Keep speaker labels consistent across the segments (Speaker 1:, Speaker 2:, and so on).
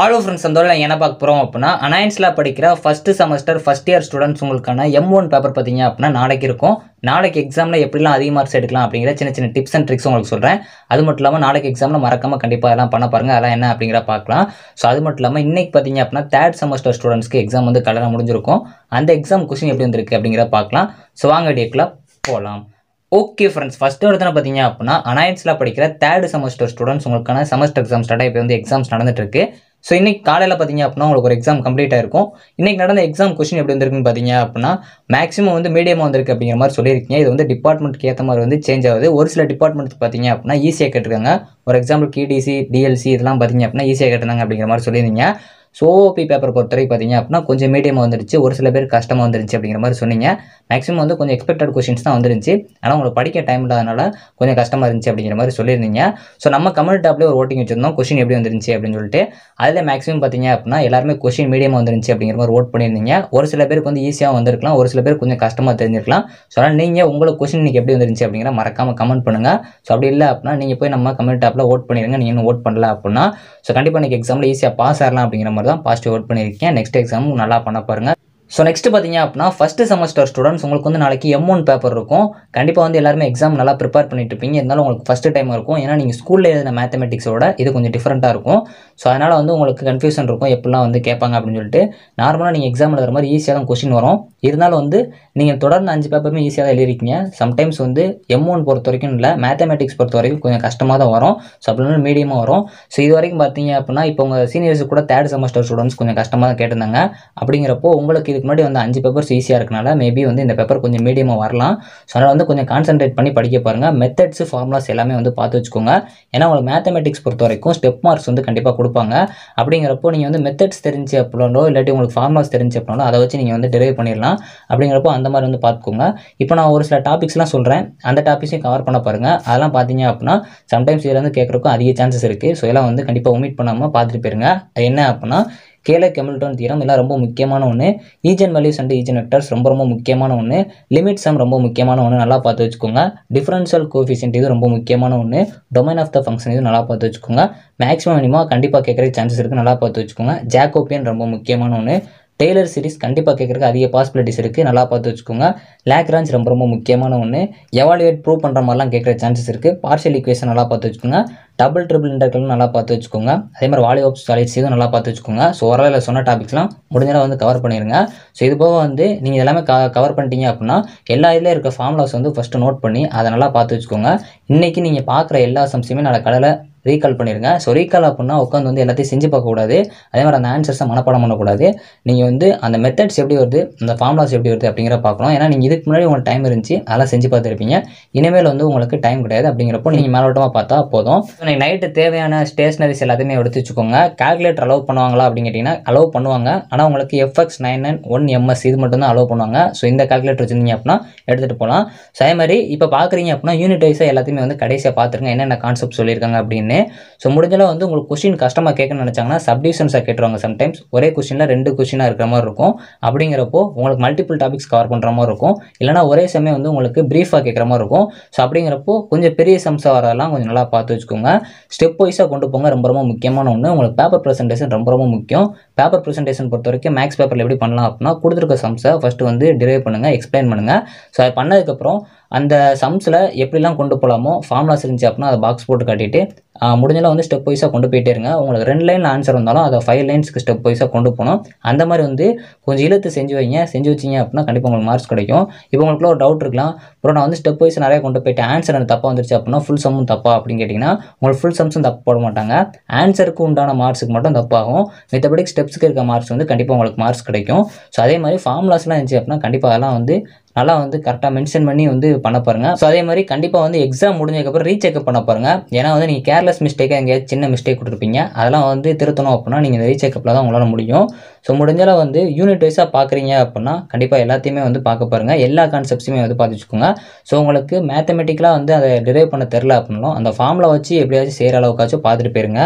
Speaker 1: hello friends அந்த நான் என்ன பார்க்க போகிறோம் அப்படின்னா அனாயன்ஸில் படிக்கிற first semester first year students உங்களுக்கான எம் ஒன் பேப்பர் பார்த்தீங்க அப்படின்னா நாளைக்கு இருக்கும் நாளைக்கு எக்ஸாமில் எப்படிலாம் அதிக மார்க்ஸ் எடுக்கலாம் அப்படிங்கிற சின்ன சின்ன டிப்ஸ் அண்ட் ட்ரிக்ஸ் உங்களுக்கு சொல்கிறேன் அது மட்டும் இல்லாமல் நாளைக்கு எக்ஸாமில் மறக்காமல் கண்டிப்பாக அதெல்லாம் பண்ண பாருங்கள் அதெல்லாம் என்ன அப்படிங்கிற பார்க்கலாம் ஸோ அது மட்டும் இல்லாமல் இன்றைக்கி பார்த்தீங்க அப்படின்னா தேர்ட் செமஸ்டர் ஸ்டூடெண்ட்ஸ்க்கு எக்ஸாம் வந்து கலராக முடிஞ்சிருக்கும் அந்த எக்ஸாம் கொஷின் எப்படி வந்துருக்கு அப்படிங்கிற பார்க்கலாம் ஸோ வாங்க டேக்கில் போகலாம் ஓகே ஃப்ரெண்ட்ஸ் ஃபஸ்ட்டு இடத்துல பார்த்தீங்க அப்படின்னா அனாயன்ஸில் படிக்கிற தேர்ட் செமஸ்டர் ஸ்டூடெண்ட்ஸ் உங்களுக்கான செமஸ்டர் எக்ஸாம் ஸ்டார்ட் இப்போ வந்து எக்ஸாம்ஸ் நடந்துட்டு இருக்கு ஸோ இன்றைக்கி காலையில் பார்த்தீங்க அப்படின்னா உங்களுக்கு ஒரு எக்ஸாம் கம்ப்ளீட் ஆயிருக்கும் இன்றைக்கி நடந்த எக்ஸாம் கொஸ்டின் எப்படி வந்திருக்குன்னு பார்த்தீங்க அப்படின்னா மேக்ஸிமம் வந்து மீடியமாக வந்திருக்கு அப்படிங்கிற மாதிரி சொல்லியிருக்கீங்க இது வந்து டிபார்ட்மெண்ட்க்கு ஏற்ற மாதிரி வந்து சேஞ்ச் ஆகுது ஒரு சில டிபார்ட்மெண்ட் பார்த்தீங்க அப்படின்னா ஈஸியாக கேட்டிருக்காங்க ஒரு எக்ஸாம்பிள் கிடிசி டிஎல்சி இதெல்லாம் பார்த்தீங்க அப்படின்னா ஈஸியாக கேட்டிருந்தாங்க அப்படிங்கிற மாதிரி சொல்லியிருந்தீங்க ஸோ பேப்பர் பேப்பர் வரைக்கும் பார்த்தீங்க அப்படின்னா கொஞ்சம் மீடியமாக வந்துருச்சு ஒரு சில பேர் கஷ்டமாக வந்துருச்சு அப்படிங்கிற மாதிரி சொன்னீங்க மேக்ஸிமம் வந்து கொஞ்சம் எக்ஸ்பெக்டட் கொஷின்ஸ் தான் வந்துருச்சு ஆனால் உங்களுக்கு படிக்க டைம் இல்லாதனால கொஞ்சம் கஷ்டமாக இருந்துச்சு அப்படிங்கிற மாதிரி சொல்லியிருந்தீங்க ஸோ நம்ம கமெண்ட் டாப்லேயே ஒரு ஓட்டிங் வச்சிருந்தோம் கொஷின் எப்படி வந்துருந்துச்சு அப்படின்னு சொல்லிட்டு அதில் மேக்ஸிமம் பார்த்தீங்க அப்படின்னா எல்லாருமே கொஷின் மீடியமாக வந்துருந்துச்சு அப்படிங்கிற மாதிரி ஓட் பண்ணியிருந்தீங்க ஒரு சில பேருக்கு வந்து ஈஸியாக வந்திருக்கலாம் ஒரு சில பேர் கொஞ்சம் கஷ்டமாக தெரிஞ்சிருக்கலாம் ஸோ அதனால் நீங்கள் உங்களை கொஷின் இன்றைக்கி எப்படி வந்துருந்துச்சு அப்படிங்கிற மறக்காமல் கமெண்ட் பண்ணுங்கள் ஸோ அப்படி இல்லை அப்படின்னா நீங்கள் போய் நம்ம கமெண்ட் டாப்பில் ஓட் பண்ணிடுங்க நீங்கள் இன்னும் ஓட் பண்ணல அப்படின்னா ஸோ கண்டிப்பாக இன்றைக்கி எக்ஸாமில் ஈஸியாக பாஸ் ஆகலாம் அப்படிங்கிற மாதிரி மட்டும் தான் பாசிட்டிவ் ஒர்க் பண்ணியிருக்கேன் நெக்ஸ்ட் எக்ஸாமும் நல்லா பண்ண பாருங்கள் ஸோ நெக்ஸ்ட் பார்த்தீங்க அப்படின்னா ஃபஸ்ட்டு செமஸ்டர் ஸ்டூடெண்ட்ஸ் உங்களுக்கு வந்து நாளைக்கு எம் ஒன் பேப்பர் இருக்கும் கண்டிப்பாக வந்து எல்லாருமே எக்ஸாம் நல்லா ப்ரிப்பேர் பண்ணிட்டு இருப்பீங்க இருந்தாலும் உங்களுக்கு ஃபஸ்ட்டு டைம் இருக்கும் ஏன்னா நீங்கள் ஸ்கூலில் எழுதின மேத்தமெட்டிக்ஸோட இது கொஞ்சம் டிஃப்ரெண்ட்டாக இருக்கும் ஸோ அதனால் வந்து உங்களுக்கு கன்ஃபியூஷன் இருக்கும் எப்படிலாம் வந்து கேட்பாங்க அப்படின்னு சொல்லிட்டு நார்மலாக நீங்கள் எக்ஸாம் எழுதுற மாதிரி ஈஸியாக தான் கொஸ்டின் வரும் இருந்தாலும் வந்து நீங்கள் தொடர்ந்து அஞ்சு பேப்பருமே ஈஸியாக தான் எழுதிருக்கீங்க சம்டைம்ஸ் வந்து எம் ஒன் பொறுத்த வரைக்கும் இல்லை மேத்தமெட்டிக்ஸ் பொறுத்த வரைக்கும் கொஞ்சம் கஷ்டமாக தான் வரும் ஸோ அப்படின்னு மீடியமாக வரும் ஸோ இது வரைக்கும் பார்த்தீங்க அப்படின்னா இப்போ உங்கள் சீனியர்ஸ் கூட தேர்ட் செமஸ்டர் ஸ்டூடெண்ட்ஸ் கொஞ்சம் கஷ்டமாக தான் கேட்டிருந்தாங்க அப்படிங்கிறப்போ உங்களுக்கு இது இதுக்கு முன்னாடி வந்து அஞ்சு பேப்பர்ஸ் ஈஸியாக இருக்கனால மேபி வந்து இந்த பேப்பர் கொஞ்சம் மீடியமாக வரலாம் ஸோ அதனால் வந்து கொஞ்சம் கான்சென்ட்ரேட் பண்ணி படிக்க பாருங்கள் மெத்தட்ஸ் ஃபார்முலாஸ் எல்லாமே வந்து பார்த்து வச்சுக்கோங்க ஏன்னா உங்களுக்கு மேத்தமெட்டிக்ஸ் பொறுத்த வரைக்கும் ஸ்டெப் மார்க்ஸ் வந்து கண்டிப்பாக கொடுப்பாங்க அப்படிங்கிறப்போ நீங்கள் வந்து மெத்தட்ஸ் தெரிஞ்சு அப்படின்னோ இல்லாட்டி உங்களுக்கு ஃபார்முலாஸ் தெரிஞ்சு அப்படின்னோ அதை வச்சு நீங்கள் வந்து டெலிவரி பண்ணிடலாம் அப்படிங்கிறப்போ அந்த மாதிரி வந்து பார்த்துக்கோங்க இப்போ நான் ஒரு சில டாபிக்ஸ்லாம் சொல்கிறேன் அந்த டாபிக்ஸையும் கவர் பண்ண பாருங்கள் அதெல்லாம் பார்த்தீங்க அப்படின்னா சம்டைம்ஸ் இதில் வந்து கேட்குறக்கும் அதிக சான்சஸ் இருக்குது ஸோ எல்லாம் வந்து கண்டிப்பாக ஒமிட் பண்ணாமல் பார்த்துட்டு போயிருங்க என்ன அப்படின்னா கேலே கெமில்டன் தீரம் இதெல்லாம் ரொம்ப முக்கியமான ஒன்று eigenvalues and eigenvectors ரொம்ப ரொம்ப முக்கியமான ஒன்று லிமிட் சம் ரொம்ப முக்கியமான ஒன்று நல்லா பார்த்து வச்சுக்கோங்க டிஃபரன்ஷியல் கோஃபிஷியன்ட் இது ரொம்ப முக்கியமான ஒன்று டொமைன் ஆஃப் த ஃபங்க்ஷன் இது நல்லா பார்த்து வச்சுக்கோங்க மேக்ஸிமம் மினிமம் கண்டிப்பாக கேட்குற சான்சஸ் இருக்குது நல்லா பார்த்து வச்சுக்கோங்க ஜாக்கோப்பியன் ரொம்ப முக்கியமான ஒன்று டெய்லர் சீரிஸ் கண்டிப்பாக கேட்குறக்கு அதிக பாசிபிலிட்டிஸ் இருக்குது நல்லா பார்த்து வச்சுக்கோங்க லேக்ரான்ச் ரொம்ப ரொம்ப முக்கியமான ஒன்று எவாலுவேட் ப்ரூவ் பண்ணுற மாதிரிலாம் கேட்குற சான்சஸ் இருக்குது பார்ஷியல் ஈக்குவேஷன் நல்லா பார்த்து வச்சுக்கோங்க டபுள் ட்ரிபிள் இன்டர்களும் நல்லா பார்த்து வச்சுக்கோங்க அதே மாதிரி வாலி ஆப்ஸ் சாலிட்ஸையும் நல்லா பார்த்து வச்சுக்கோங்க ஸோ ஓரளவில் சொன்ன டாபிக்ஸ்லாம் முடிஞ்சதாக வந்து கவர் பண்ணிடுங்க ஸோ இது போக வந்து நீங்கள் எல்லாமே க கவர் பண்ணிட்டீங்க அப்படின்னா எல்லா இதில் இருக்க ஃபார்முலாஸ் வந்து ஃபஸ்ட்டு நோட் பண்ணி அதை நல்லா பார்த்து வச்சுக்கோங்க இன்றைக்கி நீங்கள் பார்க்குற எல்லா சம்சியுமே நல்ல கடலை ரீகால் பண்ணிடுங்க ஸோ ரீகால் அப்படின்னா உட்காந்து வந்து எல்லாத்தையும் செஞ்சு பார்க்கக்கூடாது அதே மாதிரி அந்த ஆன்சர்ஸை மனப்பாடம் பண்ணக்கூடாது நீங்கள் வந்து அந்த மெத்தட்ஸ் எப்படி வருது அந்த ஃபார்முலாஸ் எப்படி வருது அப்படிங்கிற பார்க்கணும் ஏன்னா நீங்கள் இதுக்கு முன்னாடி உங்களுக்கு டைம் இருந்துச்சு அதெல்லாம் செஞ்சு பார்த்துருப்பீங்க இனிமேல் வந்து உங்களுக்கு டைம் கிடையாது அப்படிங்கிறப்போ நீங்கள் மேலோட்டமாக பார்த்தா போதும் நீங்கள் நைட்டு தேவையான ஸ்டேஷ்னரிஸ் எல்லாத்தையுமே எடுத்து வச்சுக்கோங்க கால்குலேட்டர் அலோவ் பண்ணுவாங்களா அப்படின்னு கேட்டிங்கன்னா அலோவ் பண்ணுவாங்க ஆனால் உங்களுக்கு FX nine nine one MS இது மட்டும் தான் அலோவ் பண்ணுவாங்க ஸோ இந்த கால்குலேட்டர் வச்சுருந்தீங்க அப்படின்னா எடுத்துகிட்டு போகலாம் ஸோ அதே மாதிரி இப்போ பார்க்குறீங்க அப்படின்னா யூனிட் வைஸாக எல்லாத்தையுமே வந்து கடைசியாக பார்த்துருங்க என்னென்ன கான்செப்ட் சொல்லியிருக்காங்க அப்படின்னு அப்படின்னு ஸோ முடிஞ்சளவு வந்து உங்களுக்கு கொஸ்டின் கஷ்டமாக கேட்கணும்னு நினச்சாங்கன்னா சப்டிவிஷன்ஸாக கேட்டுருவாங்க சம்டைம்ஸ் ஒரே கொஸ்டினில் ரெண்டு கொஸ்டினாக இருக்கிற மாதிரி இருக்கும் அப்படிங்கிறப்போ உங்களுக்கு மல்டிபிள் டாபிக்ஸ் கவர் பண்ணுற மாதிரி இருக்கும் இல்லைனா ஒரே சமயம் வந்து உங்களுக்கு ப்ரீஃபாக கேட்குற மாதிரி இருக்கும் ஸோ அப்படிங்கிறப்போ கொஞ்சம் பெரிய சம்ஸாக வரதெல்லாம் கொஞ்சம் நல்லா பார்த்து வச்சுக்கோங்க ஸ்டெப் வைஸாக கொண்டு போங்க ரொம்ப ரொம்ப முக்கியமான ஒன்று உங்களுக்கு பேப்பர் ப்ரெசன்டேஷன் ரொம்ப ரொம்ப முக்கியம் பேப்பர் ப்ரெசன்டேஷன் பொறுத்த வரைக்கும் மேக்ஸ் பேப்பரில் எப்படி பண்ணலாம் அப்படின்னா கொடுத்துருக்க சம்ஸை ஃபஸ்ட்டு வந்து டிரைவ் பண்ணுங்கள் எக்ஸ்பிளைன் பண்ணுங்கள் ஸோ அதை பண்ணதுக்கப்புறம் அந்த சம்ஸில் எப்படிலாம் கொண்டு போகலாமோ ஃபார்முலாஸ் இருந்துச்சு அப்படின்னா அதை பாக்ஸ் போட்டு காட்டிட்டு முடிஞ்சாலும் வந்து ஸ்டெப் வைஸாக கொண்டு போயிட்டே இருங்க உங்களுக்கு ரெண்டு லைனில் ஆன்சர் வந்தாலும் அதை ஃபைவ் லைன்ஸ்க்கு ஸ்டெப் வைஸாக கொண்டு போகணும் அந்த மாதிரி வந்து கொஞ்சம் இழுத்து செஞ்சு வைங்க செஞ்சு வச்சிங்க அப்படின்னா கண்டிப்பாக உங்களுக்கு மார்க்ஸ் கிடைக்கும் இப்போ உங்களுக்குள்ள ஒரு டவுட் இருக்கலாம் அப்புறம் நான் வந்து ஸ்டெப் வைஸ் நிறையா கொண்டு போயிட்டு ஆன்சர் எனக்கு தப்பாக வந்துருச்சு அப்படின்னா ஃபுல் சம்மும் தப்பா அப்படின்னு கேட்டிங்கன்னா உங்களுக்கு ஃபுல் சம்ஸும் தப்பு போட மாட்டாங்க ஆன்சருக்கு உண்டான மார்க்ஸுக்கு மட்டும் தப்பாகும் மித்தபடி ஸ்டெப்ஸுக்கு இருக்க மார்க்ஸ் வந்து கண்டிப்பாக உங்களுக்கு மார்க்ஸ் கிடைக்கும் ஸோ அதே மாதிரி ஃபார்முலாஸ்லாம் இருந்துச்சு அப்படின்னா கண்டிப்பாக அதெல்லாம் வந்து நல்லா வந்து கரெக்டாக மென்ஷன் பண்ணி வந்து பண்ண பாருங்கள் ஸோ அதே மாதிரி கண்டிப்பாக வந்து எக்ஸாம் முடிஞ்சதுக்கப்புறம் ரீசெக்கப் பண்ண பாருங்கள் ஏன்னா வந்து நீங்கள் கேர்லெஸ் மிஸ்டேக்காக எங்கேயாவது சின்ன மிஸ்டேக் கொடுத்துருப்பீங்க அதெல்லாம் வந்து திருத்தணும் அப்படின்னா நீங்கள் இந்த ரீசெக்கப்பில் தான் உங்களால் முடியும் ஸோ முடிஞ்சால வந்து யூனிட் வைஸாக பார்க்குறீங்க அப்படின்னா கண்டிப்பாக எல்லாத்தையுமே வந்து பார்க்க பாருங்கள் எல்லா கான்செப்ட்ஸுமே வந்து பார்த்து வச்சுக்கோங்க ஸோ உங்களுக்கு மேத்தமெட்டிக்கலாக வந்து அதை டிரைவ் பண்ண தெரில அப்படின்னாலும் அந்த ஃபார்மில் வச்சு எப்படியாச்சும் செய்கிற அளவுக்காச்சும் பார்த்துட்டு போயிருங்க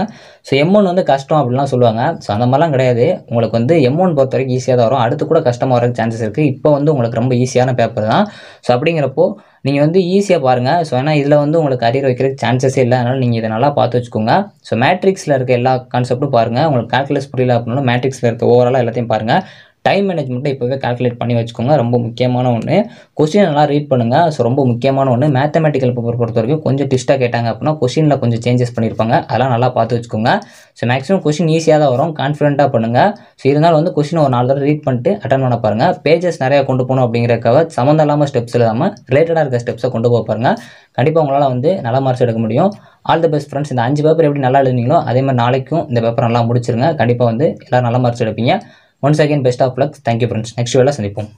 Speaker 1: ஸோ எம்மௌண்ட் வந்து கஷ்டம் அப்படிலாம் சொல்லுவாங்க ஸோ அந்த மாதிரிலாம் கிடையாது உங்களுக்கு வந்து எம்மௌண்ட் பொறுத்த வரைக்கும் ஈஸியாக தான் வரும் அடுத்து கூட கஷ்டமாக வரக்கு சான்சஸ் இருக்குது இப்போ வந்து உங்களுக்கு ரொம்ப ஈஸியான பேப்பர் தான் ஸோ அப்படிங்கிறப்போ நீங்கள் வந்து ஈஸியாக பாருங்கள் ஸோ ஏன்னா இதில் வந்து உங்களுக்கு அரியர் வைக்கிறதுக்கு சான்சஸே இல்லை அதனால் நீங்கள் இதை நல்லா பார்த்து வச்சுக்கோங்க ஸோ மேட்ரிக்ஸில் இருக்க எல்லா கான்செப்ட்டும் பாருங்கள் உங்களுக்கு கால்குலஸ் புரியல அப்படின்னாலும் மேட்ரிக்ஸில் இருக்க ஓவராலாக எல்லாத்தையும் பாருங்கள் டைம் மேனேஜ்மெண்ட்டை இப்போவே கால்குலேட் பண்ணி வச்சுக்கோங்க ரொம்ப முக்கியமான ஒன்று கொஸ்டின் நல்லா ரீட் பண்ணுங்கள் ஸோ ரொம்ப முக்கியமான ஒன்று மேத்தமெட்டிக்கல் பேப்பர் பொறுத்த வரைக்கும் கொஞ்சம் டிஸ்ட்டாக கேட்டாங்க அப்படின்னா கொஸ்டினில் கொஞ்சம் சேஞ்சஸ் பண்ணியிருப்பாங்க அதெல்லாம் நல்லா பார்த்து வச்சுக்கோங்க ஸோ மேக்ஸிமம் கொஸ்டின் ஈஸியாக தான் வரும் கான்ஃபிடென்ட்டாக பண்ணுங்கள் ஸோ இருந்தாலும் வந்து கொஸ்டின் ஒரு நாலு தடவை ரீட் பண்ணிட்டு அட்டன் பண்ண பாருங்கள் பேஜஸ் நிறையா கொண்டு போகணும் அப்படிங்கிறக்காக சம்மந்தம் இல்லாமல் ஸ்டெப்ஸ் இல்லாமல் ரிலேட்டடாக இருக்க ஸ்டெப்ஸை கொண்டு போக பாருங்கள் கண்டிப்பாக உங்களால் வந்து நல்ல மார்க்ஸ் எடுக்க முடியும் ஆல் தி பெஸ்ட் ஃப்ரெண்ட்ஸ் இந்த அஞ்சு பேப்பர் எப்படி நல்லா எழுதினீங்களோ அதே மாதிரி நாளைக்கும் இந்த பேப்பர் நல்லா முடிச்சிருங்க கண்டிப்பாக வந்து எல்லோரும் நல்ல மார்க்ஸ் எடுப்பீங்க once again best of luck thank you friends next வேலை சந்திப்போம்